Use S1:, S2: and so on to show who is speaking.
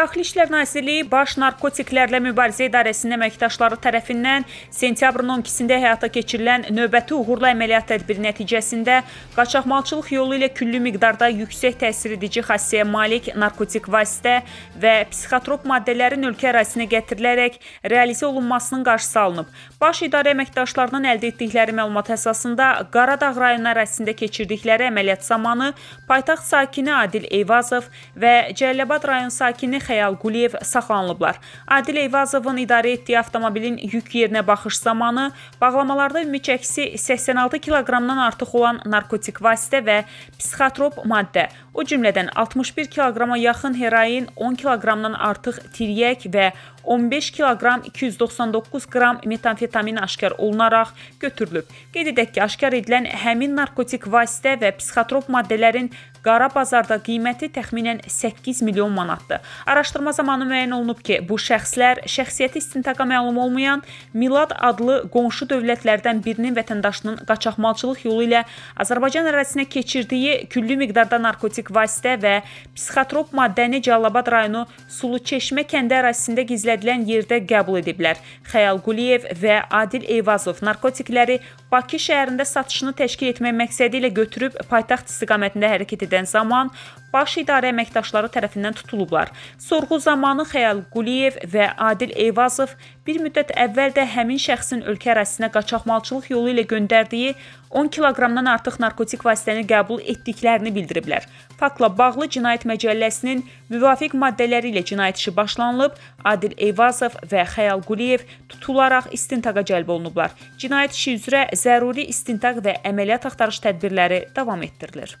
S1: Daxili İşlər Nazirliyi Baş Narkotiklərlə Mübarizə İdarəsinin əməkdaşları tərəfindən sentyabrın 12-sində həyata keçirilən növbəti uğurlu əməliyyat tədbiri nəticəsində qaçaqmalçılıq yolu ilə küllü miqdarda yüksək təsir edici xassiyyə malik narkotik vasitə və psixotrop maddələrin ölkə ərazisinə gətirilərək realizə olunmasının qarşısı alınıb. Baş idarə əməkdaşlarından əldə etdikləri məlumat əsasında Qaradağ rayonu ərazisində keçirdikləri əməliyyat zamanı paytaxt sakini Adil Eyvazov və Cəlilabad rayon sakini Xəyal Quliyev saxlanılıblar. Adil Eyvazovun idarə etdiyi avtomobilin yük yerinə baxış zamanı bağlamalarda ümumi çəkisi 86 kiloqramdan artıq olan narkotik vasitə və psixotrop maddə, o cümlədən 61 kiloqrama yaxın heroin, 10 kiloqramdan artıq tiryək və 15 kiloqram 299 qram metamfetamin aşkar olunaraq götürülüb. Qeyd edək ki, aşkar edilən həmin narkotik vasitə və psixotrop maddələrin Qara bazarda qiyməti təxminən 8 milyon manatdır. Araşdırma zamanı müəyyən olunub ki, bu şəxslər şəxsiyyəti istintaqa məlum olmayan Milad adlı qonşu dövlətlərdən birinin vətəndaşının qaçaqmalçılıq yolu ilə Azərbaycan ərazisinə keçirdiyi külli miqdarda narkotik vasitə və psixotrop maddəni Cəlilabad rayonu Suluçeşmə kəndi ərazisində gizlədilən yerdə qəbul ediblər. Xəyal Quliyev və Adil Eyvazov narkotikləri Bakı şəhərində satışını təşkil etmək məqsədi ilə götürüb paytaxt istiqamətində hərəkət ediblər edən zaman baş idarə əməkdaşları tərəfindən tutulublar. Sorğu zamanı Xəyal Quliyev və Adil Eyvazov bir müddət əvvəl də həmin şəxsin ölkə ərazisinə qaçaqmalçılıq yolu ilə göndərdiyi 10 kiloqramdan artıq narkotik vasitəni qəbul etdiklərini bildiriblər. Faktla bağlı Cinayət Məcəlləsinin müvafiq maddələri ilə cinayət işi başlanılıb, Adil Eyvazov və Xəyal Quliyev tutularaq istintaqa cəlb olunublar. Cinayət işi üzrə zəruri istintaq və əməliyyat axtarış tədbirləri davam etdirilir.